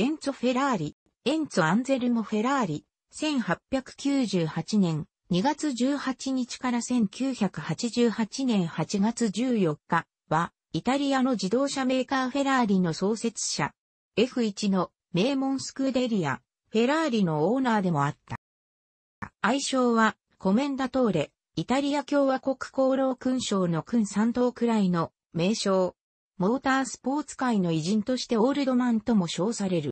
エンツォ・フェラーリ、エンツォ・アンゼルモ・フェラーリ、1898年2月18日から1988年8月14日は、イタリアの自動車メーカーフェラーリの創設者、F1 の名門スクーデリア、フェラーリのオーナーでもあった。愛称は、コメンダトーレ、イタリア共和国功労勲章の勲三等くらいの名称、モータースポーツ界の偉人としてオールドマンとも称される。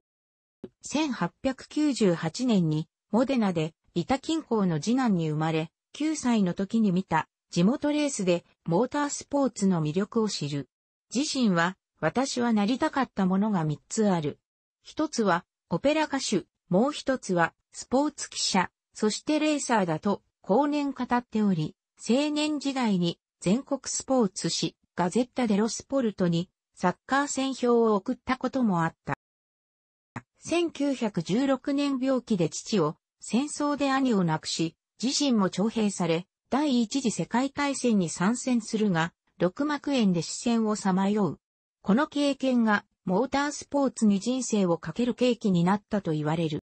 1898年にモデナで板近郊の次男に生まれ、9歳の時に見た地元レースでモータースポーツの魅力を知る。自身は私はなりたかったものが3つある。1つはオペラ歌手、もう1つはスポーツ記者、そしてレーサーだと後年語っており、青年時代に全国スポーツ紙、ガゼッタ・デロスポルトにサッカー選表を送ったこともあった。1916年病気で父を、戦争で兄を亡くし、自身も徴兵され、第一次世界大戦に参戦するが、六幕園で視線をさまよう。この経験が、モータースポーツに人生をかける契機になったと言われる。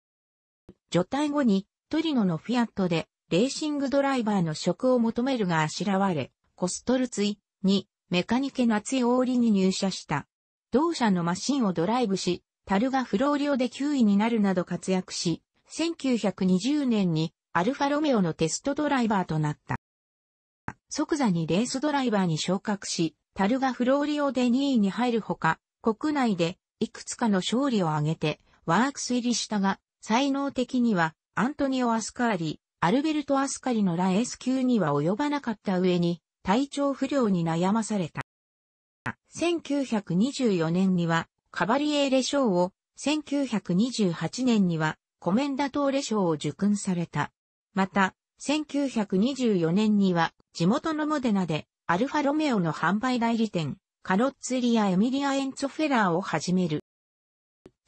除隊後に、トリノのフィアットで、レーシングドライバーの職を求めるがあしらわれ、コストルツイにメカニケ夏オーリに入社した。同社のマシンをドライブし、タルがフローリオで9位になるなど活躍し、1920年にアルファロメオのテストドライバーとなった。即座にレースドライバーに昇格し、タルがフローリオで2位に入るほか、国内でいくつかの勝利を挙げて、ワークス入りしたが、才能的には、アントニオ・アスカーリ、アルベルト・アスカリのラエース級には及ばなかった上に、体調不良に悩まされた。1924年にはカバリエーレ賞を、1928年にはコメンダトーレ賞を受勲された。また、1924年には地元のモデナでアルファロメオの販売代理店、カロッツリア・エミリア・エンツォフェラーを始める。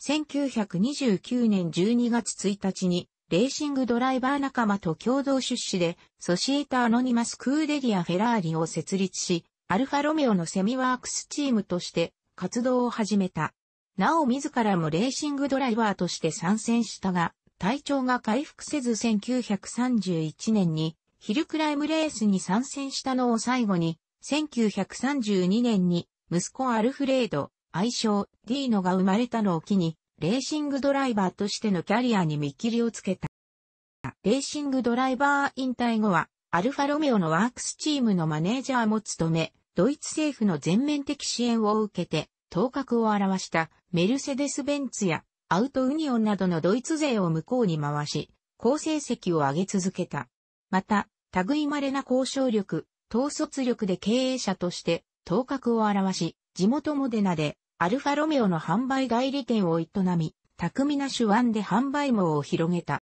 1929年12月1日にレーシングドライバー仲間と共同出資で、ソシエタ・アノニマス・クーデリア・フェラーリを設立し、アルファロメオのセミワークスチームとして活動を始めた。なお自らもレーシングドライバーとして参戦したが、体調が回復せず1931年にヒルクライムレースに参戦したのを最後に、1932年に息子アルフレード、愛称ディーノが生まれたのを機に、レーシングドライバーとしてのキャリアに見切りをつけた。レーシングドライバー引退後は、アルファロメオのワークスチームのマネージャーも務め、ドイツ政府の全面的支援を受けて、頭角を表したメルセデス・ベンツやアウトウニオンなどのドイツ勢を向こうに回し、好成績を上げ続けた。また、類稀な交渉力、統率力で経営者として頭角を現し、地元モデナでアルファロメオの販売代理店を営み、巧みな手腕で販売網を広げた。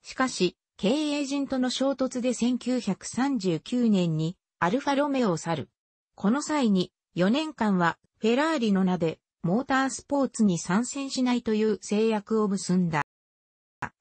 しかし、経営陣との衝突で1939年にアルファロメオを去る。この際に4年間はフェラーリの名でモータースポーツに参戦しないという制約を結んだ。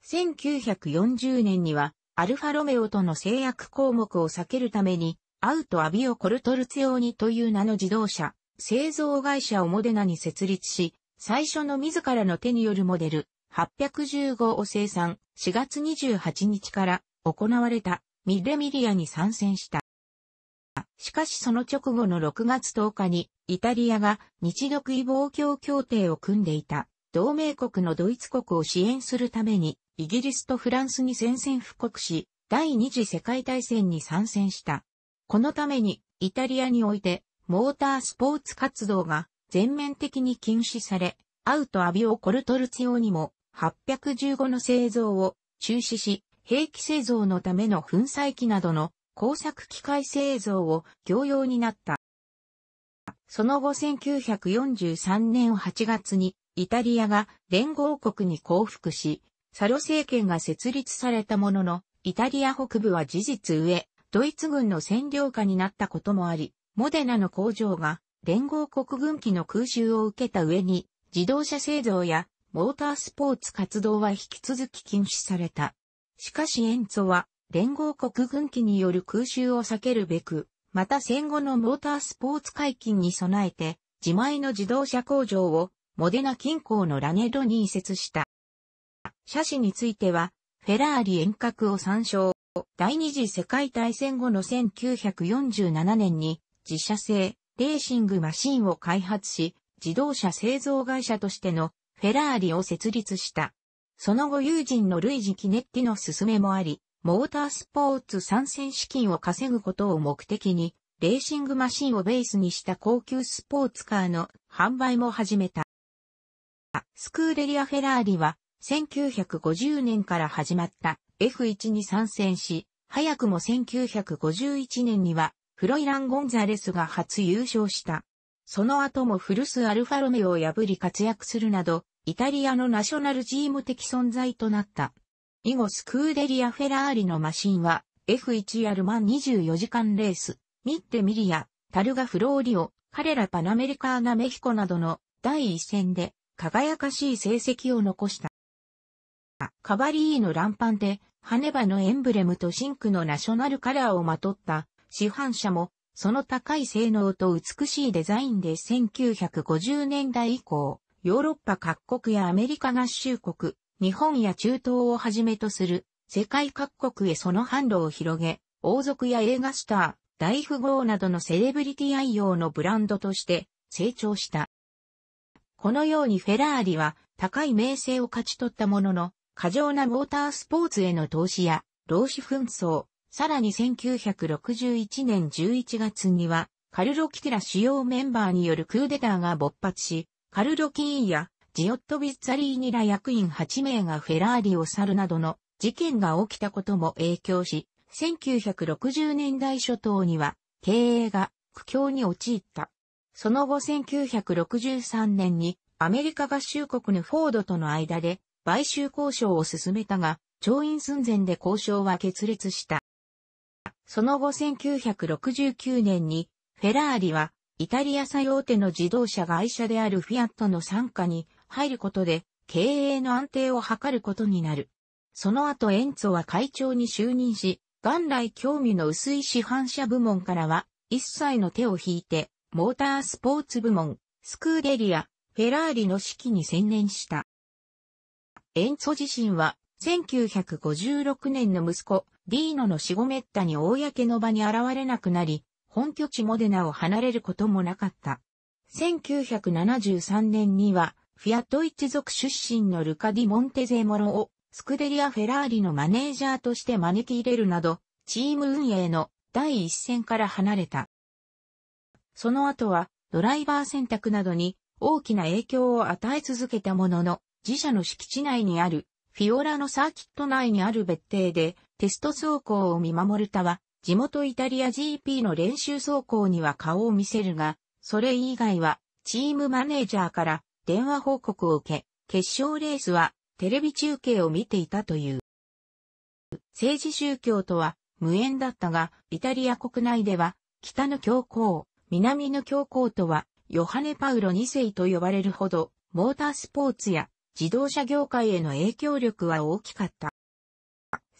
1940年にはアルファロメオとの制約項目を避けるためにアウトアビオコルトルツ用にという名の自動車製造会社をモデナに設立し、最初の自らの手によるモデル815を生産4月28日から行われたミレミリアに参戦した。しかしその直後の6月10日にイタリアが日独異防共協定を組んでいた同盟国のドイツ国を支援するためにイギリスとフランスに宣戦布告し第二次世界大戦に参戦した。このためにイタリアにおいてモータースポーツ活動が全面的に禁止され、アウトアビオコルトルツ用にも815の製造を中止し、兵器製造のための粉砕機などの工作機械製造を業用になった。その後1943年8月にイタリアが連合国に降伏し、サロ政権が設立されたものの、イタリア北部は事実上、ドイツ軍の占領下になったこともあり、モデナの工場が連合国軍機の空襲を受けた上に、自動車製造やモータースポーツ活動は引き続き禁止された。しかしエンツォは連合国軍機による空襲を避けるべく、また戦後のモータースポーツ解禁に備えて、自前の自動車工場をモデナ近郊のラネドに移設した。車種については、フェラーリ遠隔を参照。第二次世界大戦後の1947年に自社製、レーシングマシンを開発し、自動車製造会社としてのフェラーリを設立した。その後友人のルイジ・キネッティの勧めもあり、モータースポーツ参戦資金を稼ぐことを目的に、レーシングマシンをベースにした高級スポーツカーの販売も始めた。スクーレリア・フェラーリは、1950年から始まった F1 に参戦し、早くも1951年にはフロイラン・ゴンザレスが初優勝した。その後もフルス・アルファロメオを破り活躍するなど、イタリアのナショナルチーム的存在となった。以後スクーデリア・フェラーリのマシンは、F1 アルマン24時間レース、ミッテ・ミリア、タルガ・フローリオ、彼らパナメリカーナ・メヒコなどの第一戦で輝かしい成績を残した。カバリーの乱パンで、ネバのエンブレムとシンクのナショナルカラーをまとった市販車も、その高い性能と美しいデザインで1950年代以降、ヨーロッパ各国やアメリカ合衆国、日本や中東をはじめとする世界各国へその販路を広げ、王族や映画スター、大富豪などのセレブリティ愛用のブランドとして成長した。このようにフェラーリは高い名声を勝ち取ったものの、過剰なモータースポーツへの投資や、労使紛争、さらに1961年11月には、カルロ・キティラ主要メンバーによるクーデターが勃発し、カルロ・キーンやジオット・ビッツァリーニら役員8名がフェラーリを去るなどの事件が起きたことも影響し、1960年代初頭には経営が苦境に陥った。その後1963年にアメリカ合衆国のフォードとの間で買収交渉を進めたが、調印寸前で交渉は決裂した。その後1969年に、フェラーリは、イタリア最大手の自動車会社であるフィアットの参加に入ることで、経営の安定を図ることになる。その後エンツォは会長に就任し、元来興味の薄い市販車部門からは、一切の手を引いて、モータースポーツ部門、スクーデリア、フェラーリの指揮に専念した。エンツォ自身は1956年の息子、ディーノの死後滅多に公の場に現れなくなり、本拠地モデナを離れることもなかった。1973年には、フィアット一族出身のルカ・ディ・モンテゼモロを、スクデリア・フェラーリのマネージャーとして招き入れるなど、チーム運営の第一線から離れた。その後は、ドライバー選択などに大きな影響を与え続けたものの、自社の敷地内にあるフィオラのサーキット内にある別邸でテスト走行を見守るたは、地元イタリア GP の練習走行には顔を見せるが、それ以外はチームマネージャーから電話報告を受け、決勝レースはテレビ中継を見ていたという。政治宗教とは無縁だったが、イタリア国内では北の教皇、南の教皇とはヨハネ・パウロ2世と呼ばれるほど、モータースポーツや自動車業界への影響力は大きかった。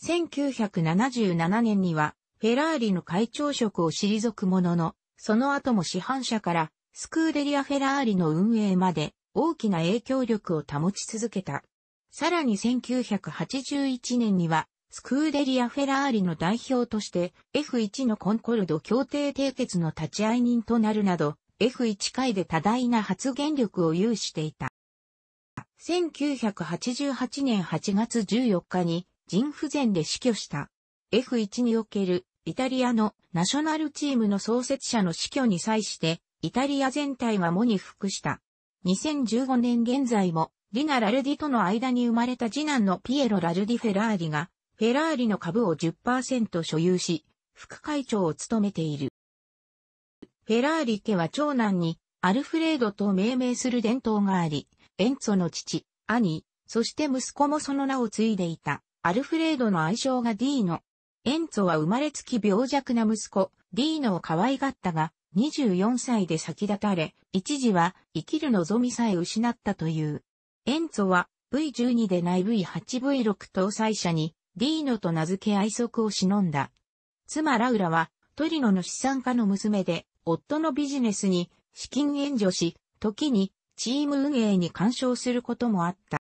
1977年には、フェラーリの会長職を退くものの、その後も市販車からスクーデリア・フェラーリの運営まで大きな影響力を保ち続けた。さらに1981年にはスクーデリア・フェラーリの代表として F1 のコンコルド協定締結の立ち会い人となるなど F1 界で多大な発言力を有していた。1988年8月14日に腎不全で死去した。F1 におけるイタリアのナショナルチームの創設者の死去に際して、イタリア全体は喪に服した。2015年現在も、リナ・ラルディとの間に生まれた次男のピエロ・ラルディ・フェラーリが、フェラーリの株を10%所有し、副会長を務めている。フェラーリ家は長男にアルフレードと命名する伝統があり、エンツォの父、兄、そして息子もその名を継いでいた、アルフレードの愛称がディーノ。エンツォは生まれつき病弱な息子、ディーノを可愛がったが、24歳で先立たれ、一時は生きる望みさえ失ったという。エンツォは V12 でない V8V6 搭載車にディーノと名付け愛息を忍んだ。妻ラウラはトリノの資産家の娘で、夫のビジネスに資金援助し、時にチーム運営に干渉することもあった。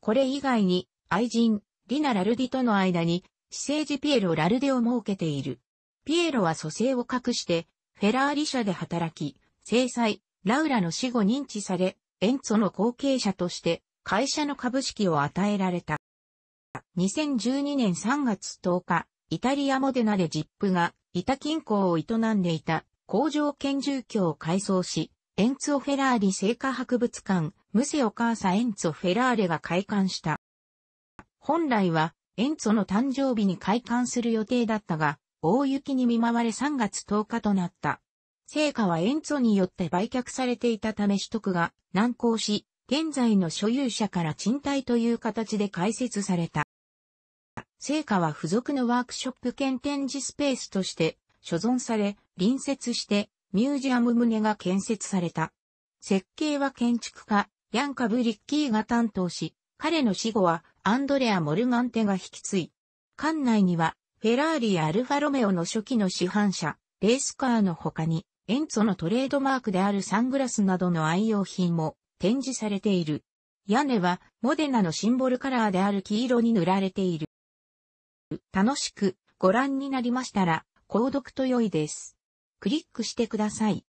これ以外に、愛人、リナ・ラルディとの間に、私生児ピエロ・ラルデを設けている。ピエロは蘇生を隠して、フェラーリ社で働き、制裁、ラウラの死後認知され、エンツォの後継者として、会社の株式を与えられた。2012年3月10日、イタリアモデナでジップが、板金工を営んでいた工場兼住居を改装し、エンツォ・フェラーリ聖火博物館、ムセオ・カーサ・エンツォ・フェラーレが開館した。本来は、エンツォの誕生日に開館する予定だったが、大雪に見舞われ3月10日となった。聖火はエンツォによって売却されていたため取得が難航し、現在の所有者から賃貸という形で開設された。聖火は付属のワークショップ兼展示スペースとして所存され、隣接してミュージアム棟が建設された。設計は建築家、ヤンカ・ブリッキーが担当し、彼の死後はアンドレア・モルガンテが引き継い。館内には、フェラーリやアルファロメオの初期の市販車、レースカーの他に、エンツォのトレードマークであるサングラスなどの愛用品も展示されている。屋根はモデナのシンボルカラーである黄色に塗られている。楽しくご覧になりましたら、購読と良いです。クリックしてください。